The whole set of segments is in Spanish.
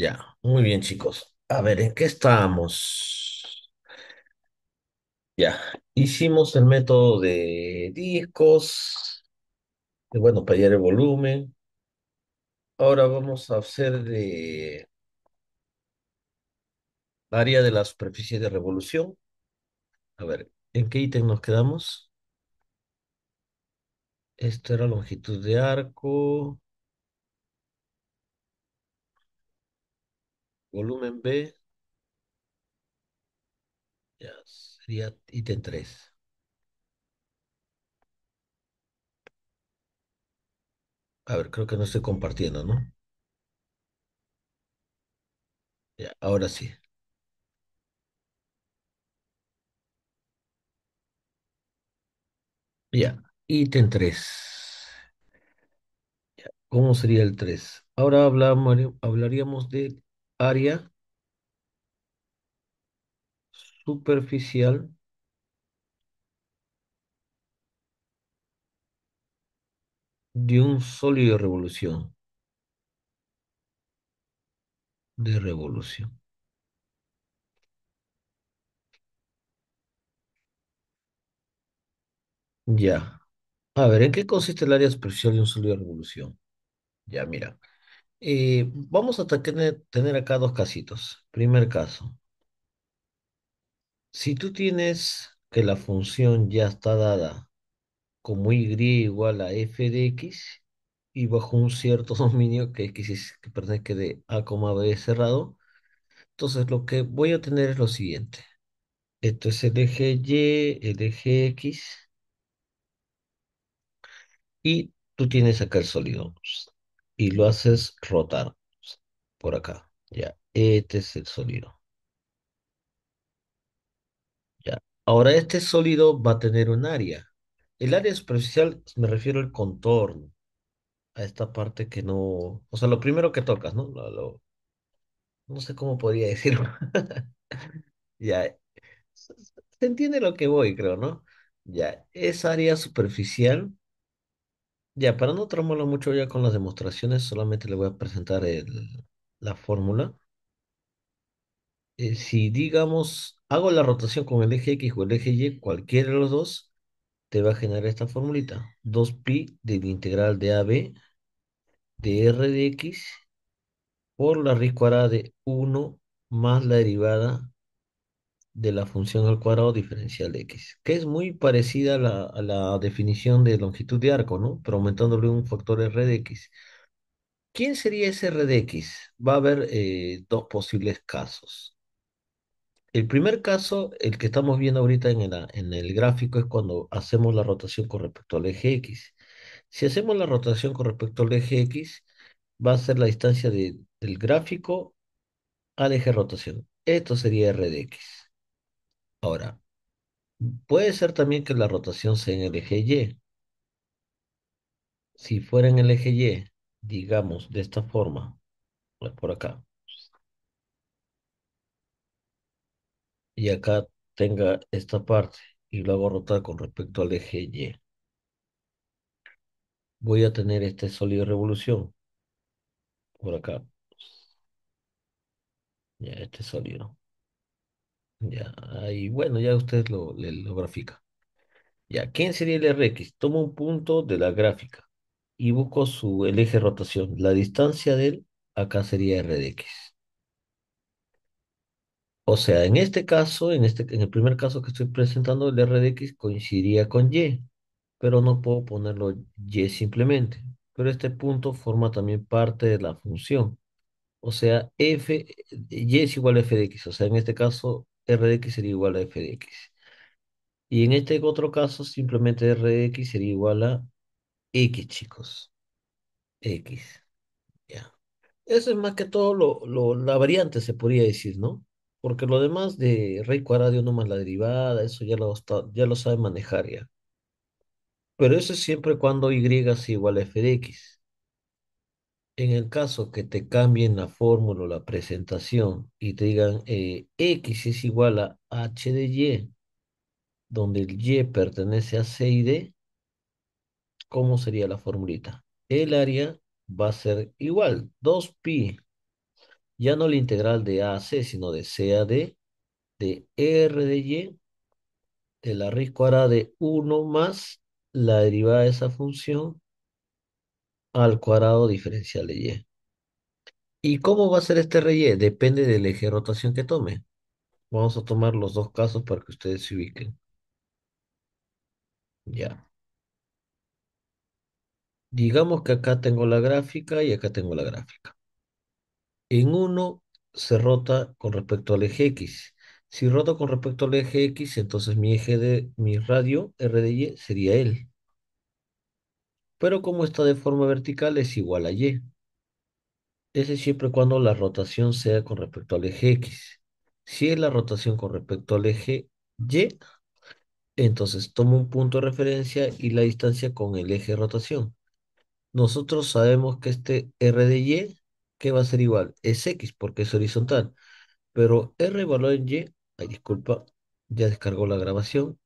Ya, muy bien, chicos. A ver, ¿en qué estábamos? Ya, hicimos el método de discos. bueno, para hallar el volumen. Ahora vamos a hacer de área de la superficie de revolución. A ver, ¿en qué ítem nos quedamos? Esto era longitud de arco. Volumen B. Ya, sería ítem 3. A ver, creo que no estoy compartiendo, ¿no? Ya, ahora sí. Ya, ítem 3. Ya, ¿Cómo sería el 3? Ahora hablamos, hablaríamos de área superficial de un sólido de revolución. De revolución. Ya. A ver, ¿en qué consiste el área superficial de un sólido de revolución? Ya, mira. Eh, vamos a tener, acá dos casitos. Primer caso. Si tú tienes que la función ya está dada como y igual a f de x y bajo un cierto dominio que x es que de a, b cerrado, entonces lo que voy a tener es lo siguiente. Esto es el eje y, el eje x. Y tú tienes acá el sólido y lo haces rotar por acá. Ya, este es el sólido. Ya, ahora este sólido va a tener un área. El área superficial me refiero al contorno, a esta parte que no, o sea, lo primero que tocas, ¿no? no sé cómo podría decirlo. ya, se entiende lo que voy, creo, ¿no? Ya, Es área superficial ya, para no tramarlo mucho ya con las demostraciones, solamente le voy a presentar la fórmula. Eh, si digamos, hago la rotación con el eje X o el eje Y, cualquiera de los dos, te va a generar esta formulita. 2pi del integral de AB de R de X por la raíz cuadrada de 1 más la derivada de la función al cuadrado diferencial de x, que es muy parecida a la, definición de longitud de arco, ¿no? Pero aumentándole un factor r de x. ¿Quién sería ese r de x? Va a haber eh, dos posibles casos. El primer caso, el que estamos viendo ahorita en el, en el gráfico, es cuando hacemos la rotación con respecto al eje X. Si hacemos la rotación con respecto al eje X, va a ser la distancia de, del gráfico al eje de rotación. Esto sería R de X. Ahora, puede ser también que la rotación sea en el eje Y. Si fuera en el eje Y, digamos de esta forma, pues, por acá. Y acá tenga esta parte y lo hago rotar con respecto al eje Y. Voy a tener este sólido de revolución por acá. Ya, este sólido. Ya, ahí, bueno, ya ustedes lo, le- lo grafica. Ya, ¿quién sería el Rx? Tomo un punto de la gráfica y busco su, eje de rotación. La distancia de él acá sería R de X. O sea, en este caso, en este, en el primer caso que estoy presentando, el R de X coincidiría con Y, pero no puedo ponerlo Y simplemente. Pero este punto forma también parte de la función. O sea, f, y es igual a f de x. O sea, en este caso, R X sería igual a F X. Y en este otro caso, simplemente R X sería igual a X, chicos. X. Ya. Eso es más que todo lo, la variante, se podría decir, ¿no? Porque lo demás de raíz cuadrado de 1 más la derivada, eso ya lo, ya lo sabe manejar ya. Pero eso es siempre cuando y es igual a f de x en el caso que te cambien la fórmula o la presentación y te digan eh, X es igual a H de Y, donde el Y pertenece a C y D, ¿cómo sería la formulita? El área va a ser igual, 2pi, ya no la integral de A a C, sino de C a D, de R de Y, de la raíz cuadrada de 1 más la derivada de esa función al cuadrado diferencial de y. ¿Y cómo va a ser este rey? Depende del eje de rotación que tome. Vamos a tomar los dos casos para que ustedes se ubiquen. Ya. Digamos que acá tengo la gráfica y acá tengo la gráfica. En uno se rota con respecto al eje X. Si roto con respecto al eje X, entonces mi eje de mi radio R de Y sería él pero como está de forma vertical es igual a y. Ese siempre cuando la rotación sea con respecto al eje X. Si es la rotación con respecto al eje Y, entonces tomo un punto de referencia y la distancia con el eje de rotación. Nosotros sabemos que este R de Y, que va a ser igual? Es X porque es horizontal. Pero R valor en Y, ay disculpa, ya descargó la grabación,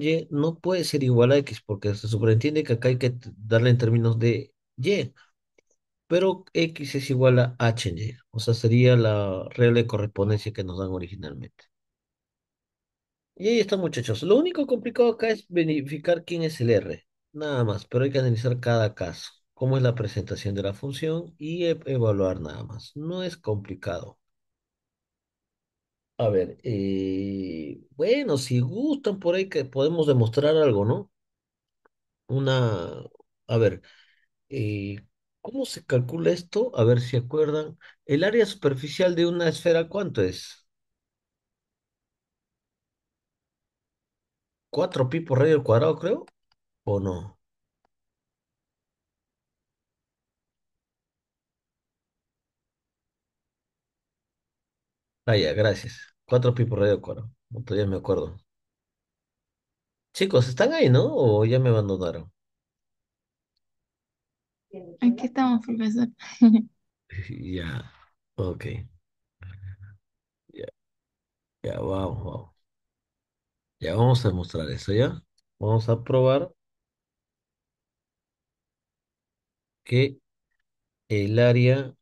y no puede ser igual a X porque se sobreentiende que acá hay que darle en términos de Y. Pero X es igual a H Y. O sea, sería la regla de correspondencia que nos dan originalmente. Y ahí está, muchachos. Lo único complicado acá es verificar quién es el R. Nada más, pero hay que analizar cada caso, cómo es la presentación de la función y e-, evaluar nada más. No es complicado. A ver, eh, bueno, si gustan por ahí que podemos demostrar algo, ¿no? Una, a ver, eh, ¿cómo se calcula esto? A ver si acuerdan. ¿El área superficial de una esfera cuánto es? Cuatro pi por radio al cuadrado, creo, ¿o no? Ah, ya, gracias. Cuatro pipos Radio Coro. Todavía me acuerdo. Chicos, ¿están ahí, no? ¿O ya me abandonaron? Aquí estamos, profesor. Ya, ok. Ya, vamos, vamos. Ya vamos a demostrar eso, ¿ya? Vamos a probar que el área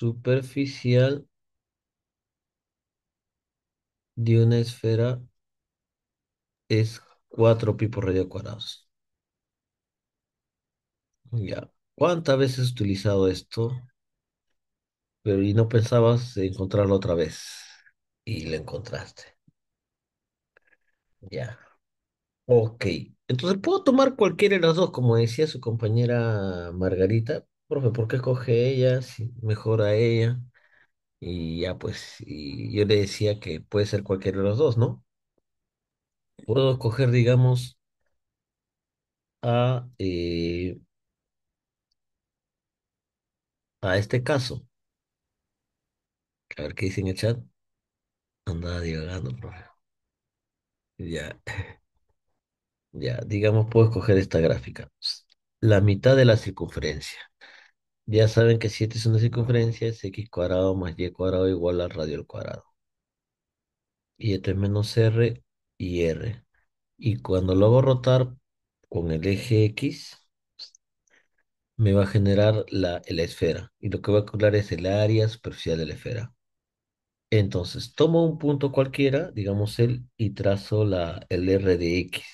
superficial de una esfera es 4 pi por radio cuadrados. Ya. ¿Cuántas veces has utilizado esto? Pero y no pensabas encontrarlo otra vez. Y lo encontraste. Ya. Ok. Entonces puedo tomar cualquiera de las dos, como decía su compañera Margarita profe, ¿por qué coge ella? Si mejor a ella. Y ya pues, yo le decía que puede ser cualquiera de los dos, ¿no? Puedo escoger, digamos, a, eh, a este caso. A ver qué dice en el chat. Andaba divagando, profe. Ya, ya, digamos, puedo escoger esta gráfica. La mitad de la circunferencia. Ya saben que 7 es una circunferencia, es x cuadrado más y cuadrado igual al radio al cuadrado. Y esto es menos r y r. Y cuando lo hago rotar con el eje x, me va a generar la, la esfera. Y lo que voy a calcular es el área superficial de la esfera. Entonces, tomo un punto cualquiera, digamos el y trazo la, el r de x.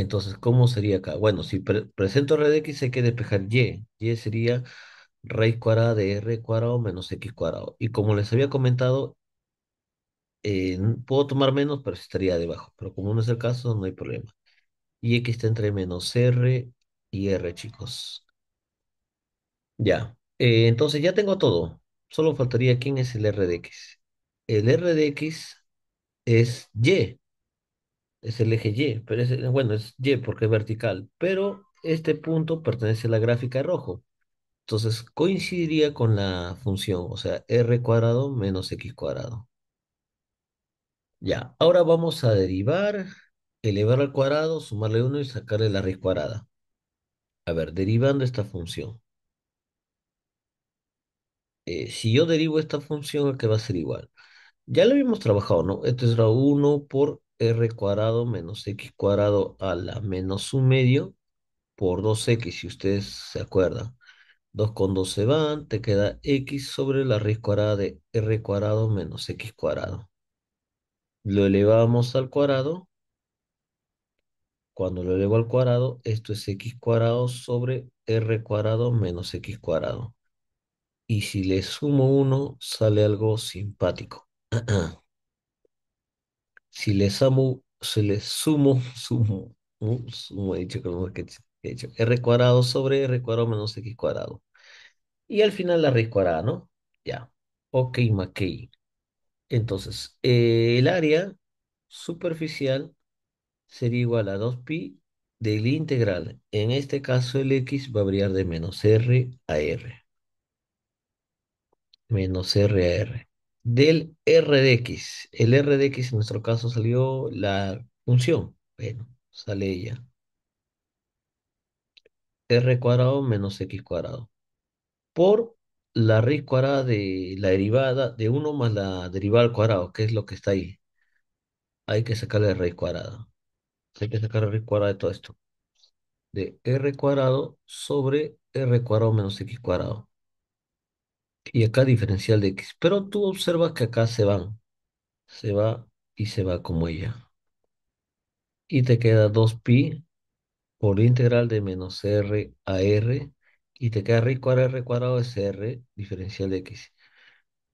Entonces, ¿cómo sería acá? Bueno, si presento R de X, hay que despejar Y. Y sería raíz cuadrada de R cuadrado menos X cuadrado. Y como les había comentado, puedo tomar menos, pero estaría debajo. Pero como no es el caso, no hay problema. Y X está entre menos R y R, chicos. Ya. Eh, entonces ya tengo todo. Solo faltaría quién es el R de X. El R de X es Y es el eje Y, pero es, bueno, es Y porque es vertical, pero este punto pertenece a la gráfica rojo. Entonces coincidiría con la función, o sea, r cuadrado menos x cuadrado. Ya, ahora vamos a derivar, elevar al cuadrado, sumarle 1 y sacarle la raíz cuadrada. A ver, derivando esta función. Eh, si yo derivo esta función, ¿a qué va a ser igual? Ya lo habíamos trabajado, ¿no? Esto será 1 por r cuadrado menos x cuadrado a la menos un medio por 2x, si ustedes se acuerdan. 2 con 2 se van, te queda x sobre la raíz cuadrada de r cuadrado menos x cuadrado. Lo elevamos al cuadrado. Cuando lo elevo al cuadrado, esto es x cuadrado sobre r cuadrado menos x cuadrado. Y si le sumo 1, sale algo simpático. Si le sumo, le sumo, uh, sumo, he dicho, que he dicho, r cuadrado sobre r cuadrado menos x cuadrado. Y al final la raíz cuadrada, ¿no? Ya. Ok, McKay. Entonces, eh, el área superficial sería igual a 2pi del integral. En este caso, el x va a variar de menos r a r. Menos r a r del RDX. El RDX en nuestro caso salió la función. Bueno, sale ella. R cuadrado menos X cuadrado. Por la raíz cuadrada de la derivada de 1 más la derivada al cuadrado, que es lo que está ahí. Hay que sacarle raíz cuadrada. Hay que sacar la raíz cuadrada de todo esto. De R cuadrado sobre R cuadrado menos X cuadrado y acá diferencial de x. Pero tú observas que acá se van. Se va y se va como ella. Y te queda 2pi por integral de menos r a r. Y te queda r cuadrado, r cuadrado es r diferencial de x.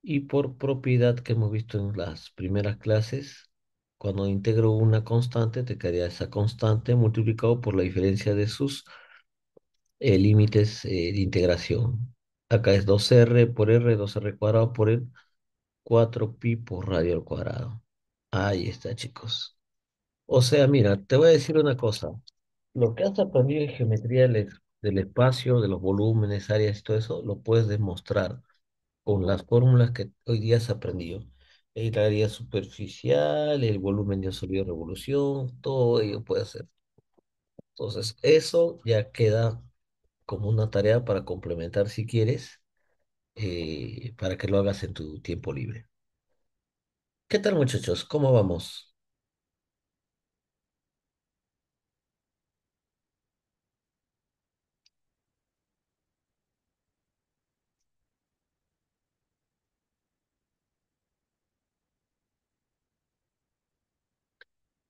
Y por propiedad que hemos visto en las primeras clases, cuando integro una constante, te quedaría esa constante multiplicado por la diferencia de sus eh, límites eh, de integración. Acá es 2R por R, 2R cuadrado por el 4pi por radio al cuadrado. Ahí está, chicos. O sea, mira, te voy a decir una cosa. Lo que has aprendido en geometría del, espacio, de los volúmenes, áreas y todo eso, lo puedes demostrar con las fórmulas que hoy día has aprendido. El área superficial, el volumen de sólido revolución, todo ello puede ser. Entonces, eso ya queda como una tarea para complementar si quieres, eh, para que lo hagas en tu tiempo libre. ¿Qué tal muchachos? ¿Cómo vamos?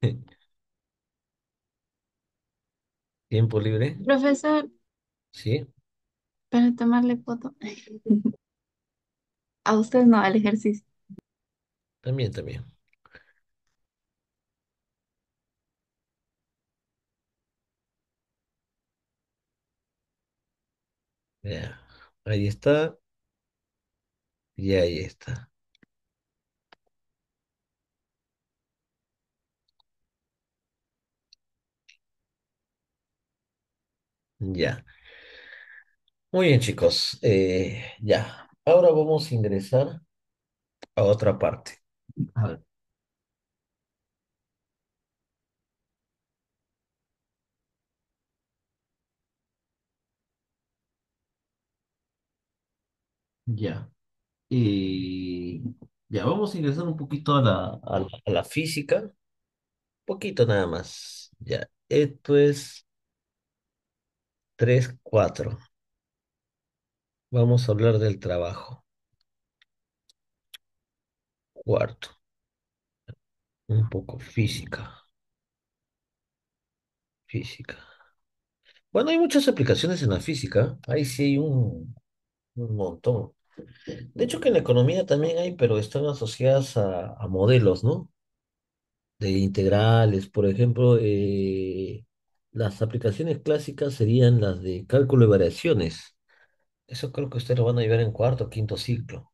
¿Tiempo libre? Profesor, Sí. Para tomarle foto. A usted no, al ejercicio. También, también. Ya. Ahí está. Y ahí está. Ya. Muy bien, chicos. Eh, ya. Ahora vamos a ingresar a otra parte. Ya. Y ya, vamos a ingresar un poquito a la, física. Un poquito nada más. Ya. Esto es 3, 4. Vamos a hablar del trabajo. Cuarto. Un poco física. Física. Bueno, hay muchas aplicaciones en la física. Ahí sí hay un, montón. De hecho, que en la economía también hay, pero están asociadas a, modelos, ¿no? De integrales. Por ejemplo, eh, las aplicaciones clásicas serían las de cálculo de variaciones eso creo que ustedes lo van a llevar en cuarto o quinto ciclo.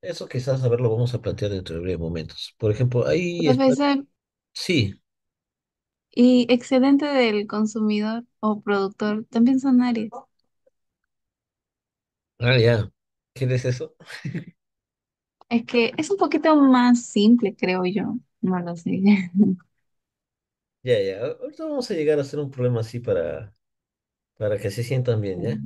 Eso quizás, a ver, lo vamos a plantear dentro de breve momentos. Por ejemplo, ahí... Pues sí, ¿y excedente del consumidor o productor también son áreas? ah, ya. ¿Quién es eso? Es que es un poquito más simple, creo yo. No lo sé. Ya, ya. Ahorita vamos a llegar a hacer un problema así para, para que se sientan bien, ¿ya?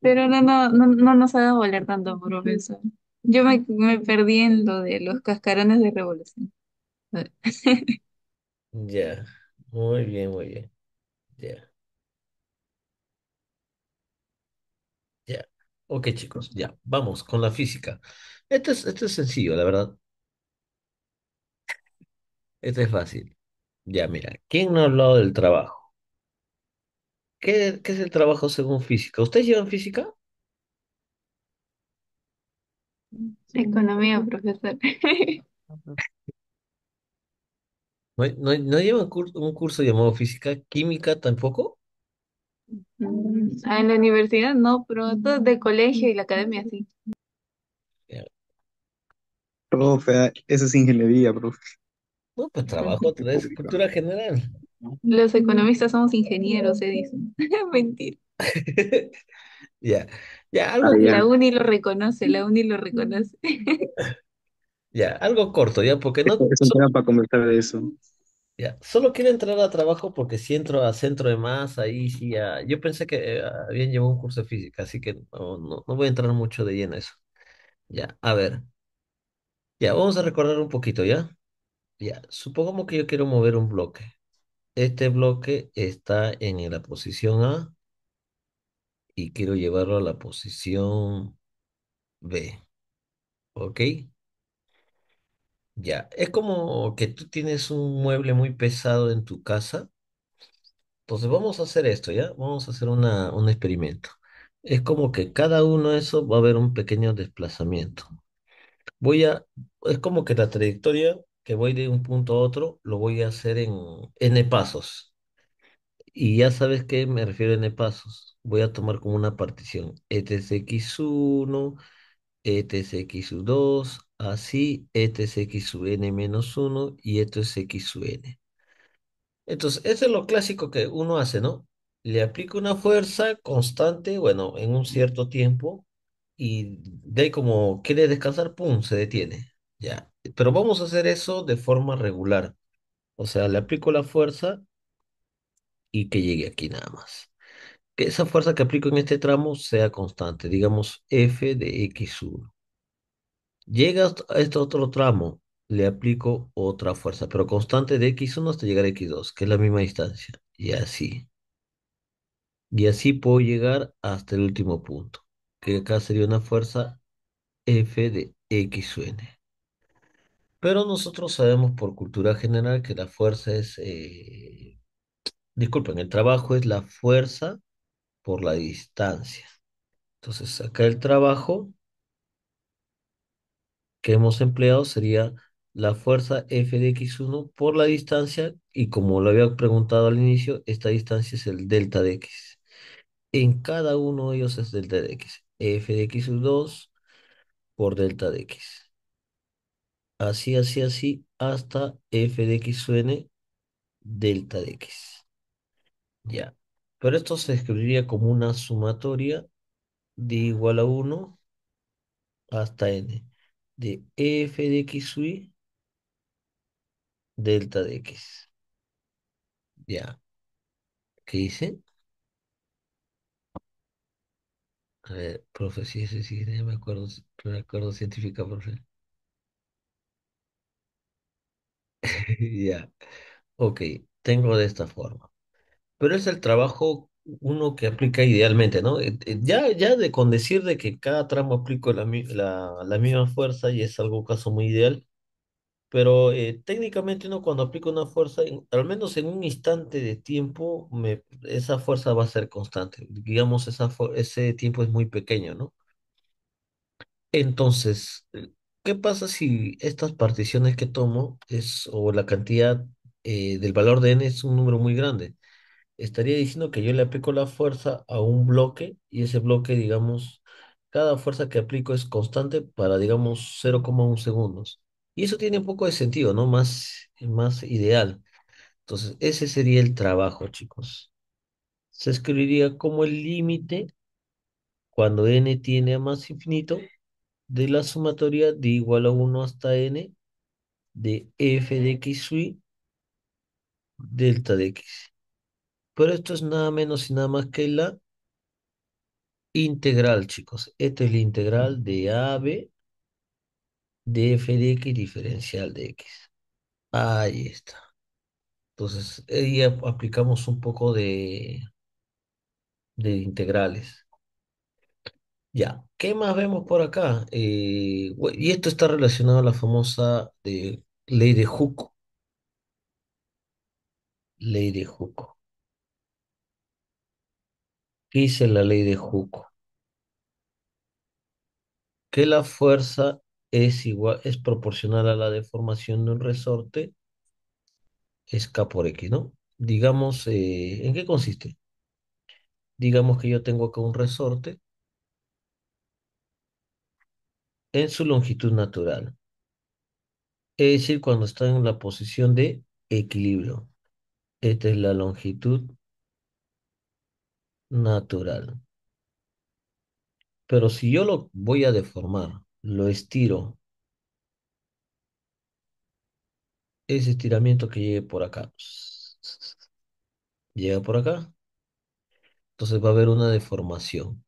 Pero no, no, no, no nos dado volar tanto, profesor. Yo me, me perdí en lo de los cascarones de revolución. Ya, muy bien, muy bien. Ya, ya. Ok, chicos, ya. Vamos con la física. Esto es, esto es sencillo, la verdad. Esto es fácil. Ya, mira, ¿quién no ha hablado del trabajo? ¿Qué, es el trabajo según física? ¿Ustedes llevan física? Economía, profesor. ¿No, no, llevan un curso llamado física? ¿Química tampoco? Mm, en la universidad no, pero todo de colegio y la academia sí. Profe, eso es ingeniería, profesor. No, pues trabajo, es cultura general. Los economistas somos ingenieros, se dicen. Mentira. Ya, ya, algo. La uni lo reconoce, la uni lo reconoce. Ya, algo corto, ya, porque no. Es un tema para comentar eso. Ya, solo quiero entrar a trabajo porque si entro a centro de más, ahí sí ya. Yo pensé que bien eh, habían un curso de física, así que no, no, voy a entrar mucho de lleno a eso. Ya, a ver. Ya, vamos a recordar un poquito, ¿ya? Ya, supongamos que yo quiero mover un bloque. Este bloque está en la posición A y quiero llevarlo a la posición B. ¿Ok? Ya, es como que tú tienes un mueble muy pesado en tu casa. Entonces vamos a hacer esto, ¿ya? Vamos a hacer una, un experimento. Es como que cada uno de esos va a haber un pequeño desplazamiento. Voy a, es como que la trayectoria que voy de un punto a otro, lo voy a hacer en n pasos. Y ya sabes qué me refiero a n pasos. Voy a tomar como una partición. E x 1 e x 2 así, e menos 1 y es n Entonces, eso es lo clásico que uno hace, ¿no? Le aplico una fuerza constante, bueno, en un cierto tiempo, y de como quiere descansar, ¡pum!, se detiene. Ya, pero vamos a hacer eso de forma regular. O sea, le aplico la fuerza y que llegue aquí nada más. Que esa fuerza que aplico en este tramo sea constante, digamos F de X1. Llega a este otro tramo, le aplico otra fuerza, pero constante de X1 hasta llegar a X2, que es la misma distancia. Y así. Y así puedo llegar hasta el último punto, que acá sería una fuerza F de XN. Pero nosotros sabemos por cultura general que la fuerza es, eh, disculpen, el trabajo es la fuerza por la distancia. Entonces acá el trabajo que hemos empleado sería la fuerza F de X1 por la distancia y como lo había preguntado al inicio, esta distancia es el delta de X. En cada uno de ellos es delta de X. F de X2 por delta de X así, así, así, hasta f de x n, delta de x. Ya. Pero esto se escribiría como una sumatoria de igual a 1 hasta n de f de x y delta de x. Ya. ¿Qué dice? A ver, profe, si sí, sí, me acuerdo, me acuerdo científica, profe. Ya, ok, tengo de esta forma. Pero es el trabajo uno que aplica idealmente, ¿no? Eh, eh, ya, ya de con decir de que cada tramo aplico la, la, misma fuerza y es algo caso muy ideal, pero eh, técnicamente uno cuando aplico una fuerza, al menos en un instante de tiempo, esa fuerza va a ser constante. Digamos, esa, ese tiempo es muy pequeño, ¿no? Entonces, ¿Qué pasa si estas particiones que tomo es, o la cantidad eh, del valor de n es un número muy grande? Estaría diciendo que yo le aplico la fuerza a un bloque y ese bloque, digamos, cada fuerza que aplico es constante para, digamos, 0,1 segundos. Y eso tiene un poco de sentido, ¿no? Más, más ideal. Entonces, ese sería el trabajo, chicos. Se escribiría como el límite cuando n tiene a más infinito de la sumatoria de igual a 1 hasta n de f de x y delta de x. Pero esto es nada menos y nada más que la integral, chicos. Esta es la integral de AB de f de x diferencial de x. Ahí está. Entonces, ahí aplicamos un poco de, de integrales. Ya, ¿qué más vemos por acá? Eh, y esto está relacionado a la famosa eh, ley de Hooke. Ley de Hooke. ¿Qué dice la ley de Hooke? Que la fuerza es igual, es proporcional a la deformación de un resorte, es K por X, ¿no? Digamos, eh, ¿en qué consiste? Digamos que yo tengo acá un resorte en su longitud natural, es decir, cuando está en la posición de equilibrio. Esta es la longitud natural. Pero si yo lo voy a deformar, lo estiro, ese estiramiento que llegue por acá, llega por acá, entonces va a haber una deformación.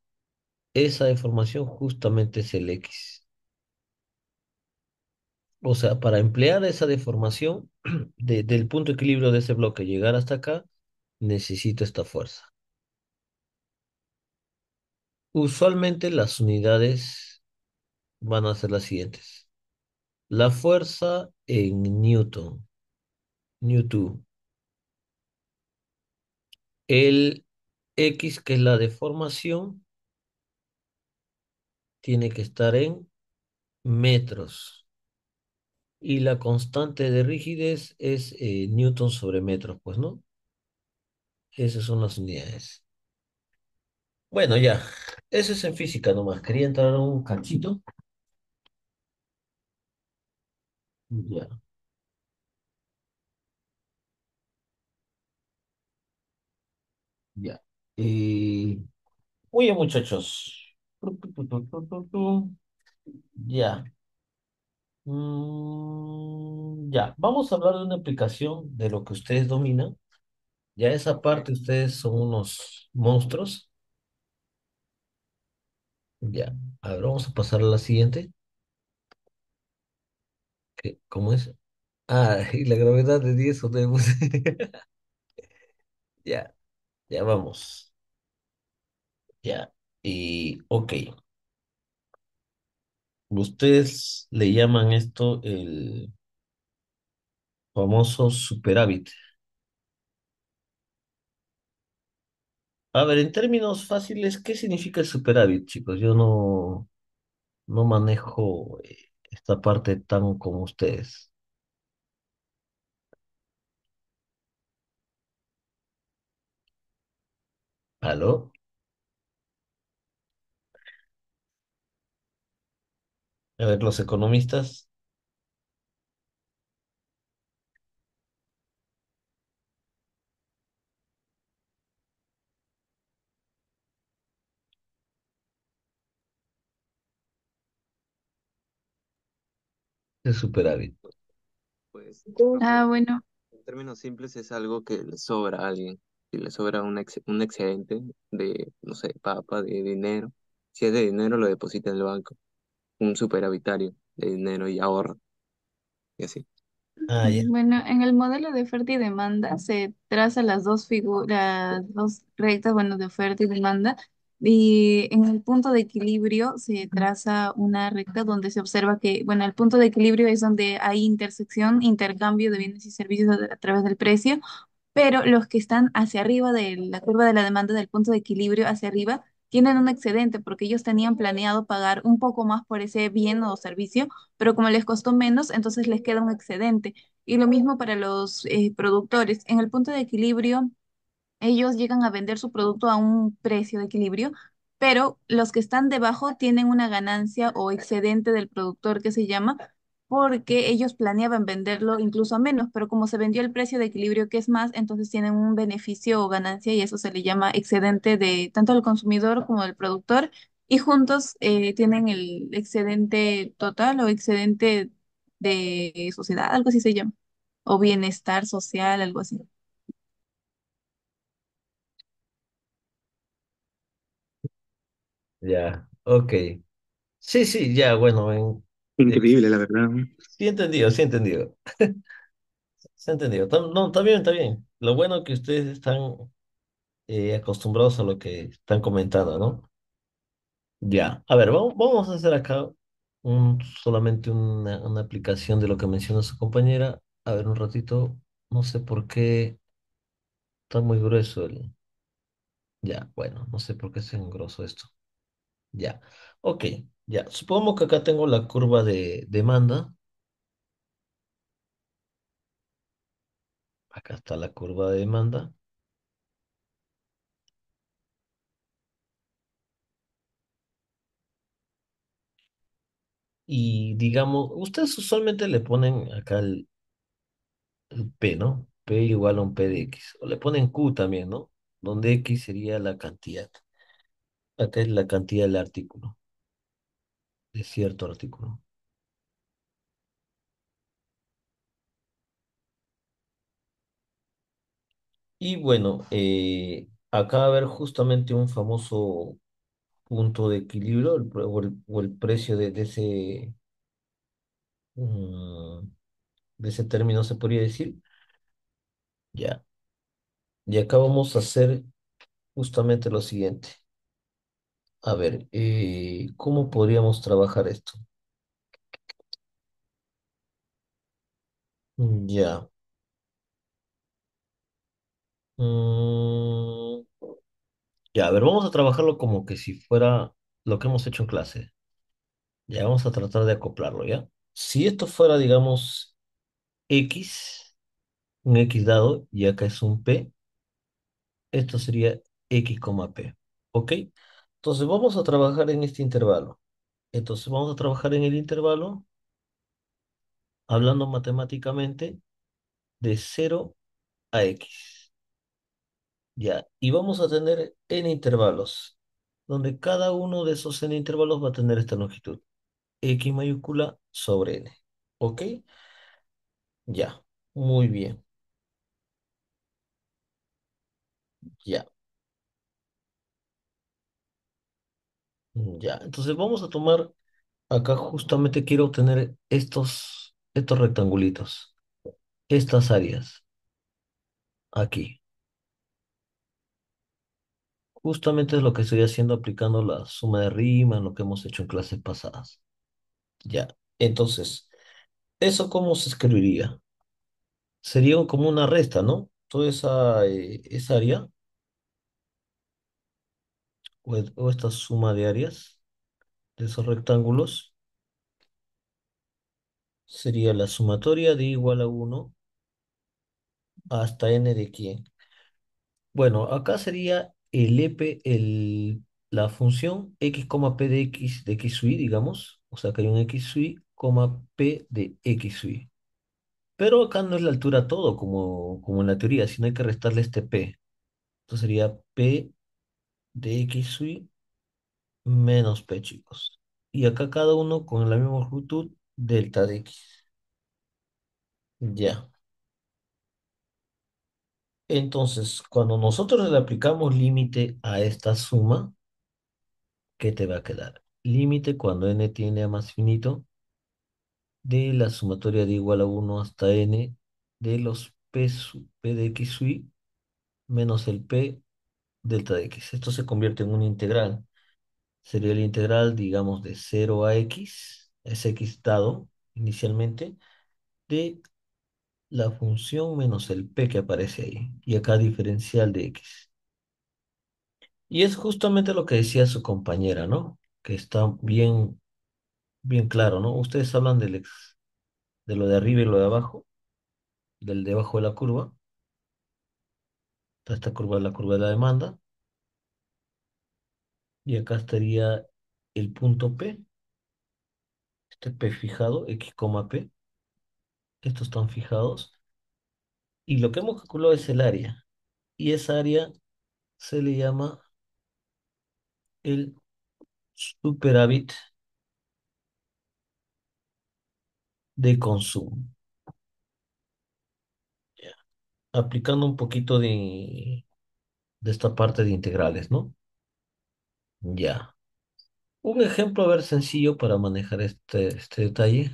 Esa deformación justamente es el X o sea, para emplear esa deformación del punto de equilibrio de ese bloque, llegar hasta acá, necesito esta fuerza. Usualmente las unidades van a ser las siguientes. La fuerza en Newton, Newton. El X, que es la deformación, tiene que estar en metros y la constante de rigidez es eh, newton sobre metros, pues, ¿no? Esas son las unidades. Bueno, ya. Eso es en física nomás. Quería entrar un cachito. Ya. Ya. Eh... Muy bien, muchachos. Ya. Mm, ya, vamos a hablar de una aplicación de lo que ustedes dominan. Ya esa parte ustedes son unos monstruos. Ya, a ver, vamos a pasar a la siguiente. ¿Qué? ¿Cómo es? Ah, y la gravedad de 10 o de Ya, ya vamos. Ya, y ok. Ustedes le llaman esto el famoso superávit. A ver, en términos fáciles, ¿qué significa el superávit, chicos? Yo no, no manejo eh, esta parte tan como ustedes. ¿Aló? A ver, los economistas. Es superávit. Pues, Ah, bueno. en términos simples, es algo que le sobra a alguien. Si le sobra un, un excedente de, no sé, papa, de dinero. Si es de dinero, lo deposita en el banco un superavitario de dinero y ahorro y así. Ah, bueno, en el modelo de oferta y demanda se traza las dos figuras, dos rectas, bueno, de oferta y demanda, y en el punto de equilibrio se traza una recta donde se observa que, bueno, el punto de equilibrio es donde hay intersección, intercambio de bienes y servicios a través del precio, pero los que están hacia arriba de la curva de la demanda del punto de equilibrio hacia arriba tienen un excedente porque ellos tenían planeado pagar un poco más por ese bien o servicio, pero como les costó menos, entonces les queda un excedente. Y lo mismo para los eh, productores. En el punto de equilibrio, ellos llegan a vender su producto a un precio de equilibrio, pero los que están debajo tienen una ganancia o excedente del productor que se llama, porque ellos planeaban venderlo incluso a menos, pero como se vendió el precio de equilibrio que es más, entonces tienen un beneficio o ganancia y eso se le llama excedente de tanto del consumidor como del productor y juntos eh, tienen el excedente total o excedente de sociedad, algo así se llama, o bienestar social, algo así. Ya, ok. Sí, sí, ya, bueno, en, Increíble, la verdad. Sí, entendido, sí, entendido. Sí, entendido. No, está bien, está bien. Lo bueno es que ustedes están eh, acostumbrados a lo que están comentando, ¿no? Ya. A ver, vamos, vamos a hacer acá un, solamente una, aplicación de lo que menciona su compañera. A ver, un ratito. No sé por qué está muy grueso Ya, bueno, no sé por qué es tan grueso esto. Ya. Ok. Ya, supongamos que acá tengo la curva de demanda. Acá está la curva de demanda. Y digamos, ustedes usualmente le ponen acá el P, ¿no? P igual a un P de X. O le ponen Q también, ¿no? Donde X sería la cantidad. Acá es la cantidad del artículo de cierto artículo. Y bueno, eh, acá va a haber justamente un famoso punto de equilibrio el o, el, precio de, ese, mm, de ese término, se podría decir. Ya. Y acá vamos a hacer justamente lo siguiente. A ver, eh, ¿cómo podríamos trabajar esto? Mm, ya. Mm, ya, a ver, vamos a trabajarlo como que si fuera lo que hemos hecho en clase. Ya, vamos a tratar de acoplarlo, ¿ya? Si esto fuera, digamos, X, un X dado, y acá es un P, esto sería X, P. ¿Ok? Entonces vamos a trabajar en este intervalo. Entonces vamos a trabajar en el intervalo, hablando matemáticamente, de 0 a x. Ya, y vamos a tener n intervalos, donde cada uno de esos n intervalos va a tener esta longitud. x mayúscula sobre n. ¿Ok? Ya, muy bien. Ya. Mm, ya, entonces vamos a tomar, acá justamente quiero obtener estos, estos rectangulitos, estas áreas, aquí. Justamente es lo que estoy haciendo aplicando la suma de rima, lo que hemos hecho en clases pasadas. Ya, entonces, ¿eso cómo se escribiría? Sería como una resta, ¿no? Toda esa, eh, esa área e, o, esta suma de áreas de esos rectángulos sería la sumatoria de igual a 1 hasta n de quién. Bueno, acá sería el EP, el, la función x, p de x de x y digamos. O sea, que hay un x sub, p de x y Pero acá no es la altura todo, como, como en la teoría, sino hay que restarle este p. Entonces sería p de XY menos P, chicos. Y acá cada uno con la misma longitud delta de X. Ya. Entonces, cuando nosotros le aplicamos límite a esta suma, ¿qué te va a quedar? Límite cuando n tiene a más finito de la sumatoria de igual a 1 hasta n de los p, sub, p de menos el p delta de x. Esto se convierte en una integral. Sería el integral, digamos, de 0 a x, es x dado inicialmente, de la función menos el p que aparece ahí, y acá diferencial de x. Y es justamente lo que decía su compañera, ¿no? Que está bien, bien claro, ¿no? Ustedes hablan del de lo de arriba y lo de abajo, del debajo de la curva, esta curva es la curva de la demanda. Y acá estaría el punto P. Este P fijado, X, P. Estos están fijados. Y lo que hemos calculado es el área. Y esa área se le llama el superávit de consumo aplicando un poquito de, esta parte de integrales, ¿no? Ya. Un ejemplo, a ver, sencillo para manejar este, este detalle.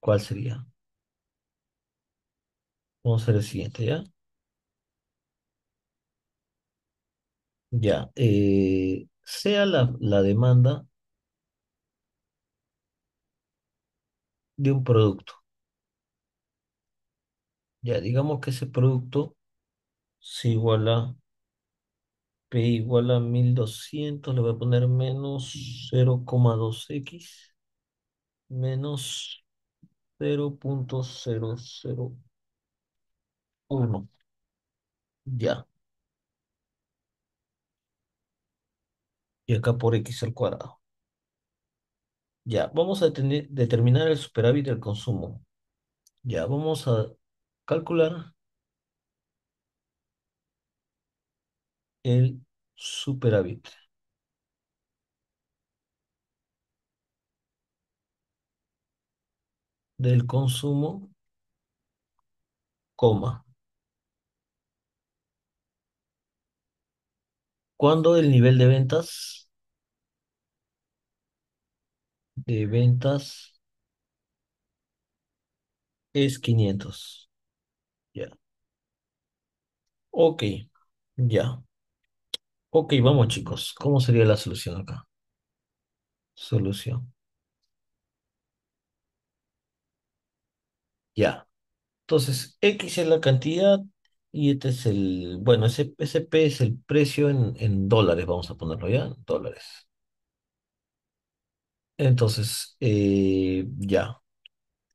¿Cuál sería? Vamos a hacer el siguiente, ¿ya? Ya. Eh, sea la demanda de un producto. Ya digamos que ese producto igual iguala P igual a 1200, le voy a poner menos 0,2x menos 0.001. Ya. Y acá por x al cuadrado. Ya, vamos a determinar el superávit del consumo. Ya, vamos a calcular el superávit. del consumo, coma. Cuando el nivel de ventas, de ventas es 500. Ok, ya. Ok, vamos chicos. ¿Cómo sería la solución acá? Solución. Ya. Entonces, X es la cantidad y este es el, bueno, ese, P es el precio en, dólares, vamos a ponerlo ya, dólares. Entonces, eh, ya.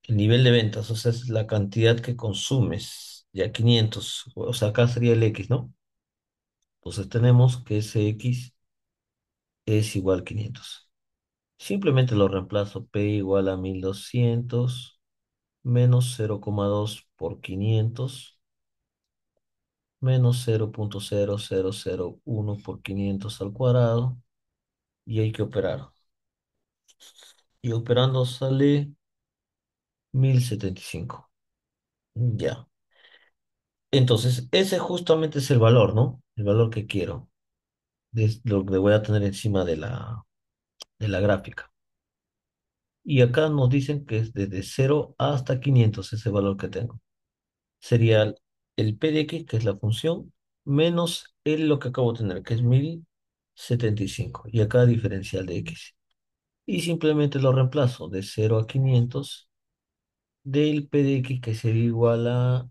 El nivel de ventas, o sea, es la cantidad que consumes ya 500, o sea, acá sería el x, ¿no? Entonces tenemos que ese x es igual a 500. Simplemente lo reemplazo, p igual a 1200 menos 0,2 por 500 menos 0.0001 por 500 al cuadrado y hay que operar. Y operando sale 1075. Ya. Entonces, ese justamente es el valor, ¿no? El valor que quiero. lo que voy a tener encima de la, de la gráfica. Y acá nos dicen que es desde 0 hasta 500 ese valor que tengo. Sería el p de x, que es la función, menos el lo que acabo de tener, que es 1075. Y acá diferencial de x. Y simplemente lo reemplazo de 0 a 500 del p de x, que sería igual a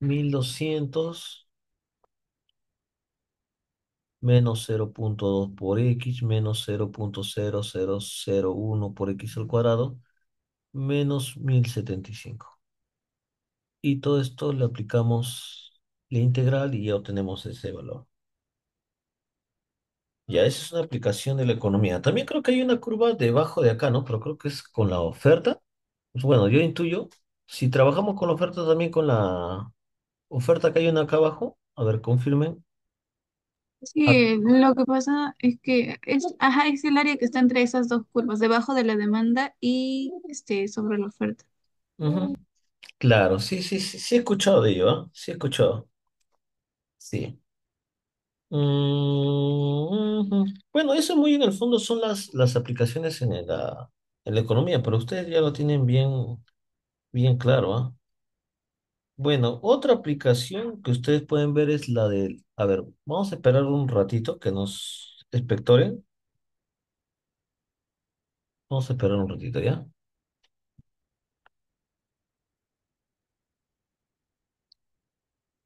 1200 menos 0.2 por x menos 0.0001 por x al cuadrado menos 1075. Y todo esto le aplicamos la integral y ya obtenemos ese valor. Ya, esa es una aplicación de la economía. También creo que hay una curva debajo de acá, ¿no? Pero creo que es con la oferta. Pues bueno, yo intuyo, si trabajamos con la oferta también con la Oferta que hay una acá abajo. A ver, confirmen. Sí, ah. lo que pasa es que es, ajá, es el área que está entre esas dos curvas, debajo de la demanda y este, sobre la oferta. Claro, sí, sí, sí, sí he escuchado de ello, ¿ah? Sí he escuchado. Sí. Mm, bueno, eso muy en el fondo son las, las aplicaciones en la, en la economía, pero ustedes ya lo tienen bien, bien claro, ¿ah? Bueno, otra aplicación que ustedes pueden ver es la del... A ver, vamos a esperar un ratito que nos inspectoren. Vamos a esperar un ratito, ¿ya?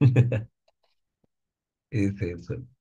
es